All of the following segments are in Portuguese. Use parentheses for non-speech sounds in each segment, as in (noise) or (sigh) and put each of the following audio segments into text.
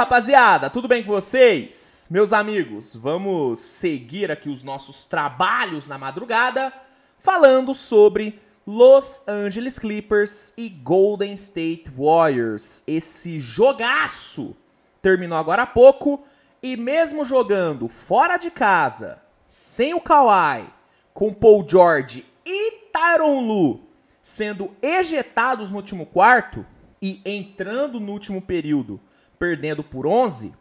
rapaziada, tudo bem com vocês? Meus amigos, vamos seguir aqui os nossos trabalhos na madrugada falando sobre Los Angeles Clippers e Golden State Warriors. Esse jogaço terminou agora há pouco e mesmo jogando fora de casa, sem o Kawhi, com Paul George e Tyron Lu sendo ejetados no último quarto e entrando no último período perdendo por 11,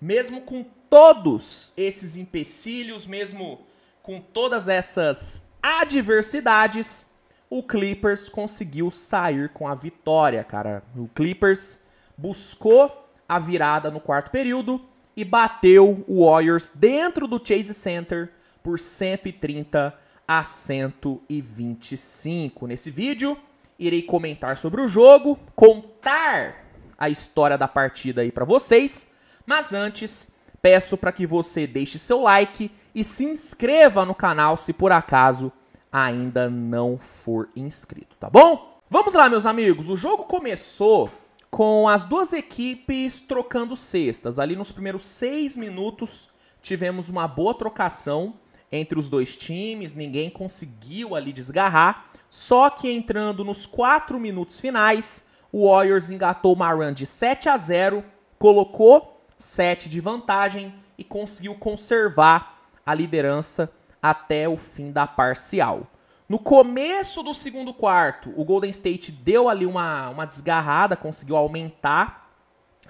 mesmo com todos esses empecilhos, mesmo com todas essas adversidades, o Clippers conseguiu sair com a vitória, cara. O Clippers buscou a virada no quarto período e bateu o Warriors dentro do Chase Center por 130 a 125. Nesse vídeo, irei comentar sobre o jogo, contar a história da partida aí para vocês. Mas antes, peço para que você deixe seu like e se inscreva no canal se por acaso ainda não for inscrito, tá bom? Vamos lá, meus amigos. O jogo começou com as duas equipes trocando cestas. Ali nos primeiros seis minutos tivemos uma boa trocação entre os dois times, ninguém conseguiu ali desgarrar. Só que entrando nos quatro minutos finais, o Warriors engatou uma run de 7 a 0, colocou 7 de vantagem e conseguiu conservar a liderança até o fim da parcial. No começo do segundo quarto, o Golden State deu ali uma, uma desgarrada, conseguiu aumentar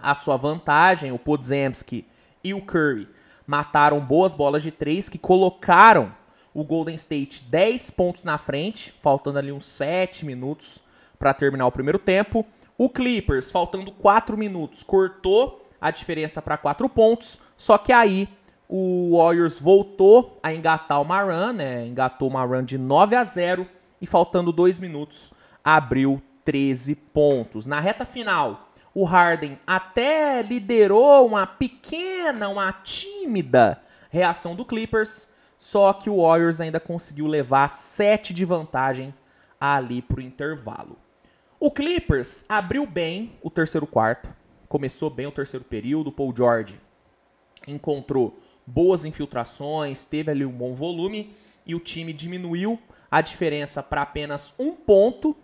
a sua vantagem. O Podzemski e o Curry mataram boas bolas de três que colocaram o Golden State 10 pontos na frente, faltando ali uns 7 minutos para terminar o primeiro tempo. O Clippers, faltando 4 minutos, cortou a diferença para 4 pontos, só que aí o Warriors voltou a engatar uma run, né? Engatou uma run de 9 a 0 e faltando 2 minutos abriu 13 pontos. Na reta final, o Harden até liderou uma pequena, uma tímida reação do Clippers, só que o Warriors ainda conseguiu levar 7 de vantagem ali pro intervalo. O Clippers abriu bem o terceiro quarto, começou bem o terceiro período. Paul George encontrou boas infiltrações, teve ali um bom volume e o time diminuiu a diferença para apenas um ponto,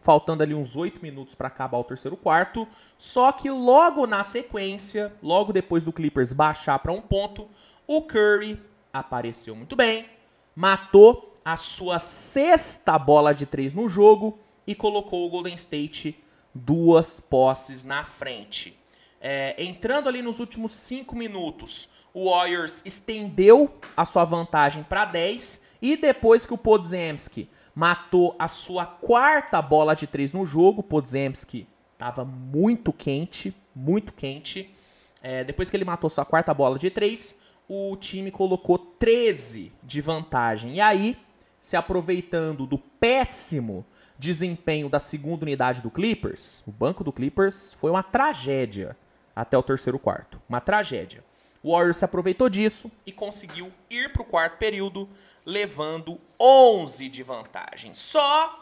faltando ali uns oito minutos para acabar o terceiro quarto. Só que logo na sequência, logo depois do Clippers baixar para um ponto, o Curry apareceu muito bem, matou a sua sexta bola de três no jogo e colocou o Golden State duas posses na frente. É, entrando ali nos últimos cinco minutos, o Warriors estendeu a sua vantagem para 10 e depois que o Podzemski matou a sua quarta bola de três no jogo, o Podzemski estava muito quente, muito quente. É, depois que ele matou sua quarta bola de três, o time colocou 13 de vantagem. E aí, se aproveitando do péssimo desempenho da segunda unidade do Clippers, o banco do Clippers foi uma tragédia até o terceiro quarto. Uma tragédia. O Warriors se aproveitou disso e conseguiu ir para o quarto período, levando 11 de vantagem. Só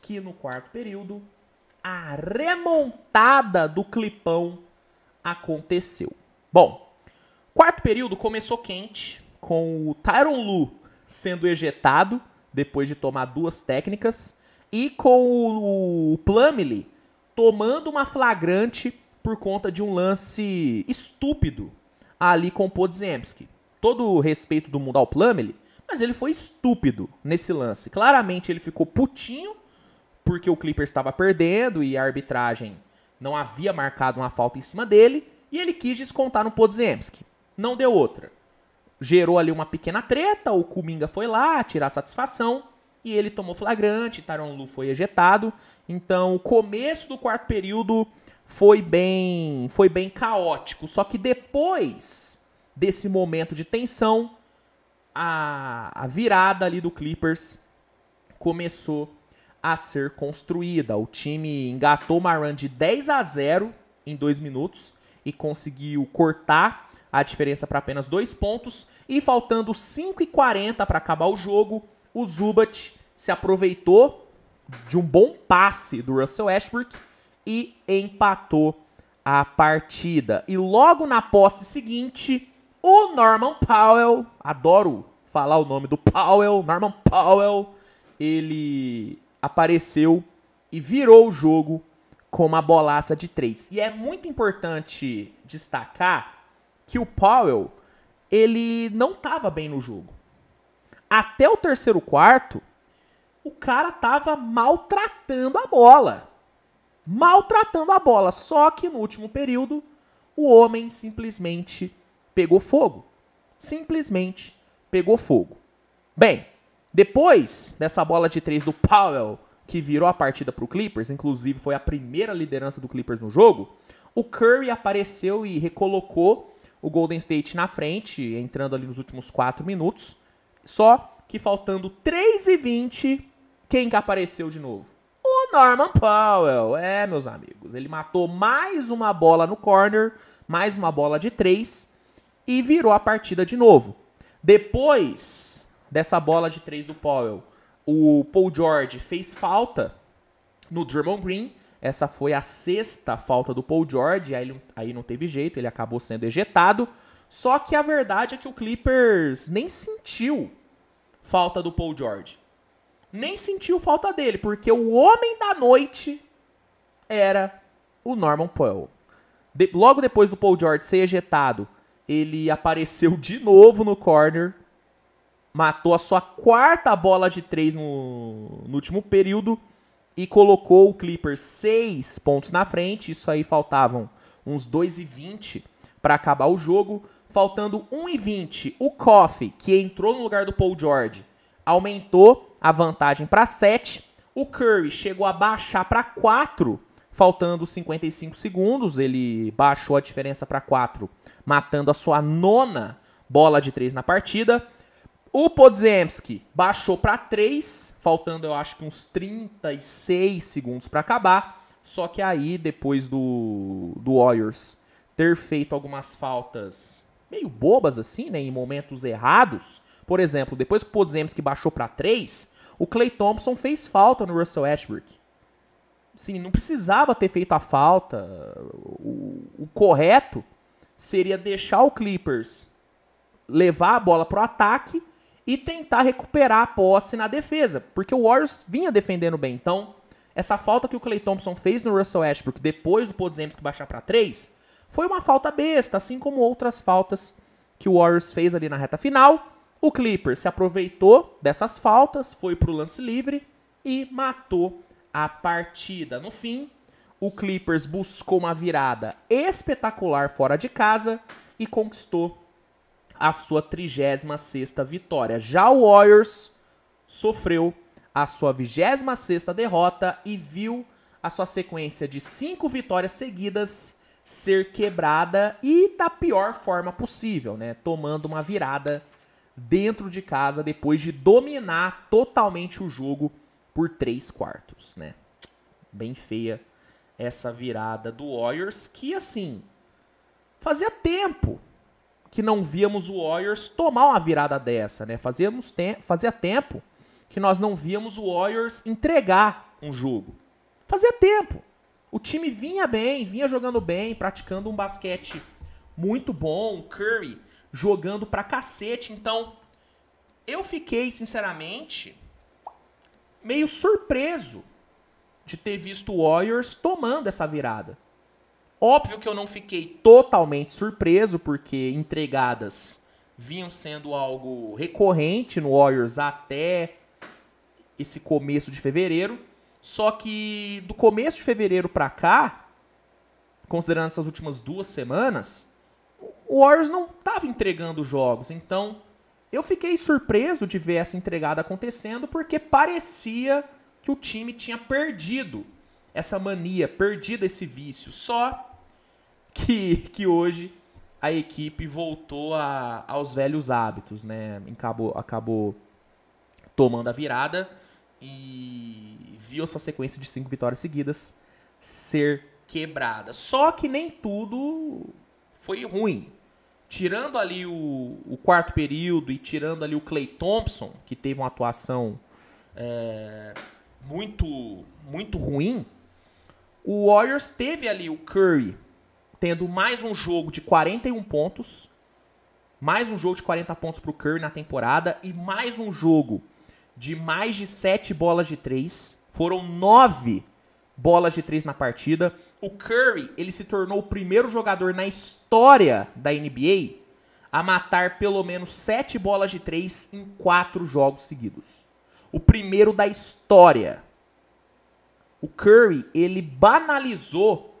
que no quarto período, a remontada do Clipão aconteceu. Bom, quarto período começou quente, com o Tyron Lu sendo ejetado depois de tomar duas técnicas e com o, o Plumley tomando uma flagrante por conta de um lance estúpido ali com o Podzemski. Todo o respeito do mundo ao Plumley, mas ele foi estúpido nesse lance. Claramente ele ficou putinho porque o Clippers estava perdendo e a arbitragem não havia marcado uma falta em cima dele e ele quis descontar no Podzemski. Não deu outra. Gerou ali uma pequena treta, o Kuminga foi lá tirar satisfação e ele tomou flagrante, Taron Lu foi ejetado. Então, o começo do quarto período foi bem, foi bem caótico, só que depois desse momento de tensão, a, a virada ali do Clippers começou a ser construída. O time engatou uma run de 10 a 0 em dois minutos e conseguiu cortar a diferença para apenas dois pontos. E faltando 5 e 40 para acabar o jogo, o Zubat se aproveitou de um bom passe do Russell Westbrook e empatou a partida. E logo na posse seguinte, o Norman Powell, adoro falar o nome do Powell, Norman Powell, ele apareceu e virou o jogo com uma bolaça de três. E é muito importante destacar que o Powell, ele não estava bem no jogo até o terceiro quarto, o cara tava maltratando a bola. Maltratando a bola. Só que no último período, o homem simplesmente pegou fogo. Simplesmente pegou fogo. Bem, depois dessa bola de três do Powell, que virou a partida para o Clippers, inclusive foi a primeira liderança do Clippers no jogo, o Curry apareceu e recolocou o Golden State na frente, entrando ali nos últimos quatro minutos. Só que faltando 3 e 20, quem que apareceu de novo? O Norman Powell. É, meus amigos, ele matou mais uma bola no corner, mais uma bola de 3 e virou a partida de novo. Depois dessa bola de 3 do Powell, o Paul George fez falta no Drummond Green. Essa foi a sexta falta do Paul George, aí, aí não teve jeito, ele acabou sendo ejetado. Só que a verdade é que o Clippers nem sentiu falta do Paul George. Nem sentiu falta dele, porque o homem da noite era o Norman Powell. De, logo depois do Paul George ser ejetado, ele apareceu de novo no corner, matou a sua quarta bola de três no, no último período e colocou o Clippers seis pontos na frente. Isso aí faltavam uns 2,20 para acabar o jogo faltando 1,20. O Coffee, que entrou no lugar do Paul George, aumentou a vantagem para 7. O Curry chegou a baixar para 4, faltando 55 segundos. Ele baixou a diferença para 4, matando a sua nona bola de 3 na partida. O Podzemski baixou para 3, faltando eu acho que uns 36 segundos para acabar. Só que aí, depois do, do Warriors ter feito algumas faltas meio bobas assim, né, em momentos errados. Por exemplo, depois que o que baixou para 3, o Clay Thompson fez falta no Russell Westbrook. Sim, não precisava ter feito a falta. O, o correto seria deixar o Clippers levar a bola pro ataque e tentar recuperar a posse na defesa, porque o Warriors vinha defendendo bem. Então, essa falta que o Clay Thompson fez no Russell Westbrook depois do que baixar para 3, foi uma falta besta, assim como outras faltas que o Warriors fez ali na reta final. O Clippers se aproveitou dessas faltas, foi para o lance livre e matou a partida. No fim, o Clippers buscou uma virada espetacular fora de casa e conquistou a sua 36ª vitória. Já o Warriors sofreu a sua 26ª derrota e viu a sua sequência de cinco vitórias seguidas ser quebrada e da pior forma possível, né? Tomando uma virada dentro de casa depois de dominar totalmente o jogo por três quartos, né? Bem feia essa virada do Warriors que assim fazia tempo que não víamos o Warriors tomar uma virada dessa, né? Fazíamos te fazia tempo que nós não víamos o Warriors entregar um jogo. Fazia tempo. O time vinha bem, vinha jogando bem, praticando um basquete muito bom, Curry jogando pra cacete. Então, eu fiquei, sinceramente, meio surpreso de ter visto o Warriors tomando essa virada. Óbvio que eu não fiquei totalmente surpreso, porque entregadas vinham sendo algo recorrente no Warriors até esse começo de fevereiro. Só que do começo de fevereiro para cá, considerando essas últimas duas semanas, o Warriors não estava entregando jogos. Então, eu fiquei surpreso de ver essa entregada acontecendo porque parecia que o time tinha perdido essa mania, perdido esse vício. Só que, que hoje a equipe voltou a, aos velhos hábitos, né? Acabou, acabou tomando a virada e viu sua sequência de cinco vitórias seguidas ser quebrada. Só que nem tudo foi ruim. Tirando ali o, o quarto período e tirando ali o Clay Thompson, que teve uma atuação é, muito, muito ruim, o Warriors teve ali o Curry tendo mais um jogo de 41 pontos, mais um jogo de 40 pontos para o Curry na temporada e mais um jogo de mais de 7 bolas de 3. Foram nove bolas de três na partida. O Curry, ele se tornou o primeiro jogador na história da NBA a matar pelo menos sete bolas de três em quatro jogos seguidos. O primeiro da história. O Curry, ele banalizou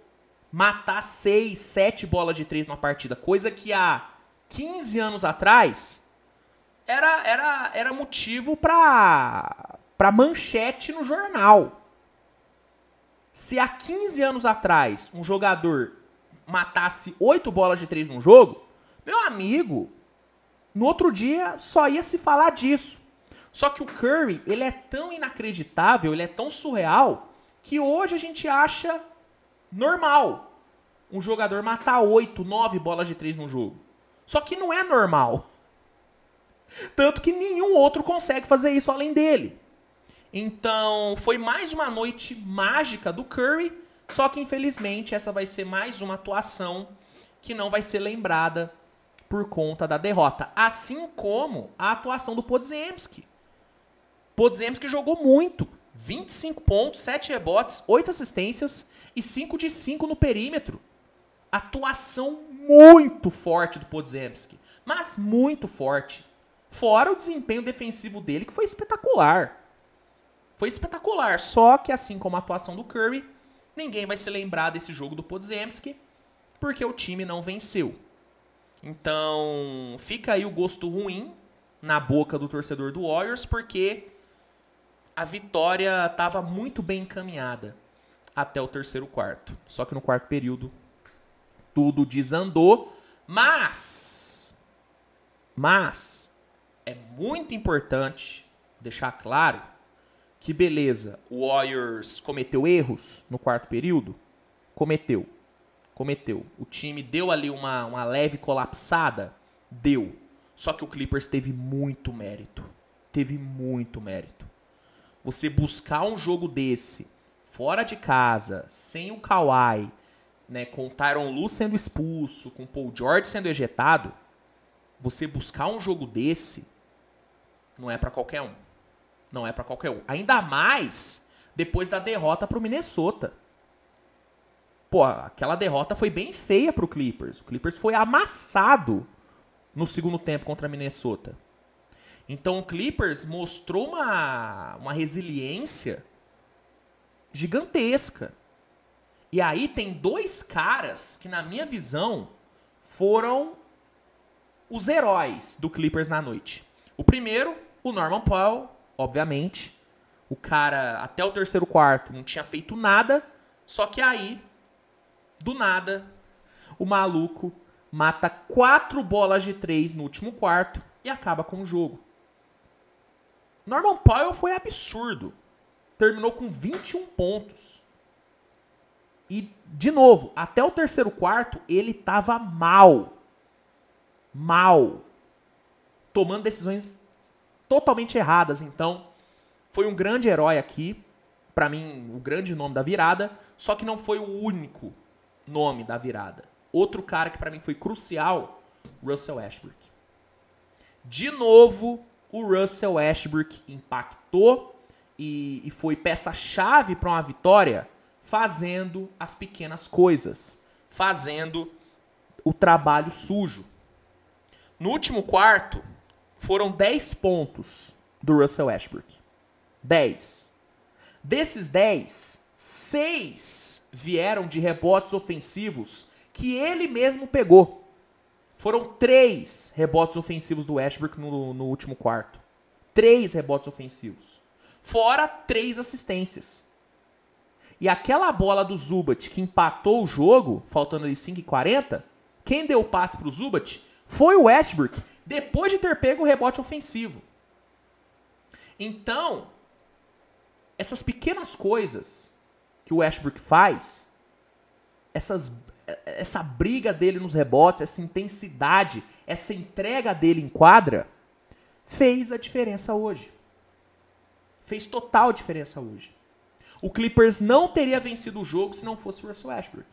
matar seis, sete bolas de três numa partida, coisa que há 15 anos atrás era era era motivo para para manchete no jornal. Se há 15 anos atrás um jogador matasse 8 bolas de 3 num jogo, meu amigo, no outro dia só ia se falar disso. Só que o Curry, ele é tão inacreditável, ele é tão surreal, que hoje a gente acha normal um jogador matar 8, 9 bolas de 3 num jogo. Só que não é normal. (laughs) Tanto que nenhum outro consegue fazer isso além dele. Então, foi mais uma noite mágica do Curry, só que infelizmente essa vai ser mais uma atuação que não vai ser lembrada por conta da derrota, assim como a atuação do Podzemski. Podzemski jogou muito, 25 pontos, 7 rebotes, 8 assistências e 5 de 5 no perímetro. Atuação muito forte do Podzemski, mas muito forte. Fora o desempenho defensivo dele que foi espetacular. Foi espetacular. Só que, assim como a atuação do Curry, ninguém vai se lembrar desse jogo do Podzemski, porque o time não venceu. Então, fica aí o gosto ruim na boca do torcedor do Warriors, porque a vitória estava muito bem encaminhada até o terceiro quarto. Só que no quarto período tudo desandou, mas mas é muito importante deixar claro que beleza, o Warriors cometeu erros no quarto período? Cometeu. Cometeu. O time deu ali uma, uma leve colapsada? Deu. Só que o Clippers teve muito mérito. Teve muito mérito. Você buscar um jogo desse, fora de casa, sem o Kawhi, né, com Tyron Lu sendo expulso, com o Paul George sendo ejetado, você buscar um jogo desse não é para qualquer um. Não é para qualquer um. Ainda mais depois da derrota pro Minnesota. Pô, aquela derrota foi bem feia pro Clippers. O Clippers foi amassado no segundo tempo contra a Minnesota. Então o Clippers mostrou uma, uma resiliência gigantesca. E aí tem dois caras que, na minha visão, foram os heróis do Clippers na noite. O primeiro, o Norman Powell, obviamente. O cara, até o terceiro quarto, não tinha feito nada. Só que aí, do nada, o maluco mata quatro bolas de três no último quarto e acaba com o jogo. Norman Powell foi absurdo. Terminou com 21 pontos. E, de novo, até o terceiro quarto, ele tava mal. Mal. Tomando decisões totalmente erradas. Então, foi um grande herói aqui, para mim, o grande nome da virada, só que não foi o único nome da virada. Outro cara que para mim foi crucial, Russell Westbrook. De novo, o Russell Westbrook impactou e, e foi peça-chave para uma vitória, fazendo as pequenas coisas, fazendo o trabalho sujo. No último quarto, foram 10 pontos do Russell Westbrook. 10. Desses 10, 6 vieram de rebotes ofensivos que ele mesmo pegou. Foram 3 rebotes ofensivos do Westbrook no, no último quarto. 3 rebotes ofensivos. Fora 3 assistências. E aquela bola do Zubat que empatou o jogo, faltando ali 5 e 40, quem deu o passe para o Zubat foi o Westbrook, depois de ter pego o rebote ofensivo. Então, essas pequenas coisas que o Westbrook faz, essas, essa briga dele nos rebotes, essa intensidade, essa entrega dele em quadra, fez a diferença hoje. Fez total diferença hoje. O Clippers não teria vencido o jogo se não fosse o Russell Westbrook.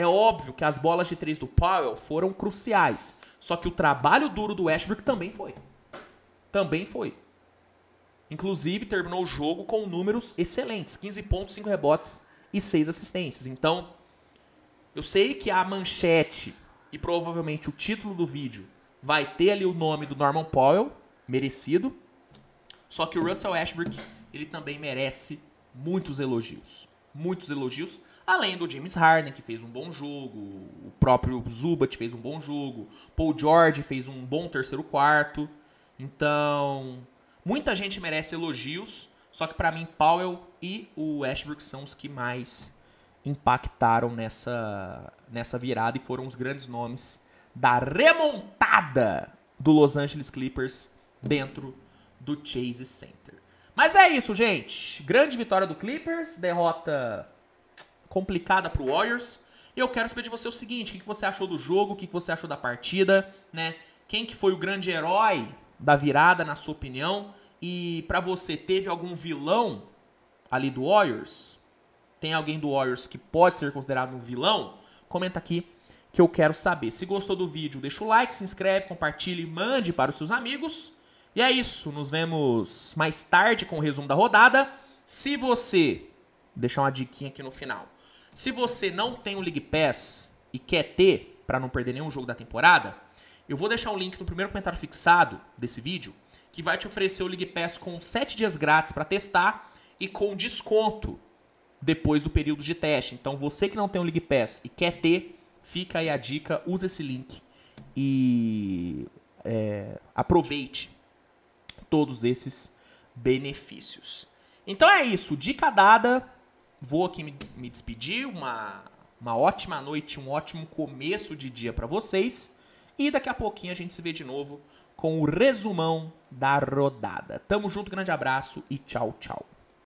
É óbvio que as bolas de três do Powell foram cruciais. Só que o trabalho duro do Westbrook também foi. Também foi. Inclusive, terminou o jogo com números excelentes: 15 pontos, 5 rebotes e 6 assistências. Então, eu sei que a manchete e provavelmente o título do vídeo vai ter ali o nome do Norman Powell, merecido. Só que o Russell Westbrook, ele também merece muitos elogios. Muitos elogios. Além do James Harden, que fez um bom jogo, o próprio Zubat fez um bom jogo, Paul George fez um bom terceiro quarto. Então, muita gente merece elogios, só que para mim Powell e o Westbrook são os que mais impactaram nessa, nessa virada e foram os grandes nomes da remontada do Los Angeles Clippers dentro do Chase Center. Mas é isso, gente. Grande vitória do Clippers, derrota complicada para o Warriors. Eu quero saber de você o seguinte: o que você achou do jogo? O que você achou da partida? Né? Quem que foi o grande herói da virada, na sua opinião? E para você, teve algum vilão ali do Warriors? Tem alguém do Warriors que pode ser considerado um vilão? Comenta aqui que eu quero saber. Se gostou do vídeo, deixa o like, se inscreve, compartilhe, mande para os seus amigos. E é isso, nos vemos mais tarde com o resumo da rodada. Se você deixar uma diquinha aqui no final. Se você não tem o League Pass e quer ter para não perder nenhum jogo da temporada, eu vou deixar o um link no primeiro comentário fixado desse vídeo, que vai te oferecer o League Pass com 7 dias grátis para testar e com desconto depois do período de teste. Então você que não tem o League Pass e quer ter, fica aí a dica, usa esse link e é, aproveite todos esses benefícios. Então é isso, dica dada. Vou aqui me, me despedir. Uma, uma ótima noite, um ótimo começo de dia para vocês. E daqui a pouquinho a gente se vê de novo com o resumão da rodada. Tamo junto, grande abraço e tchau, tchau.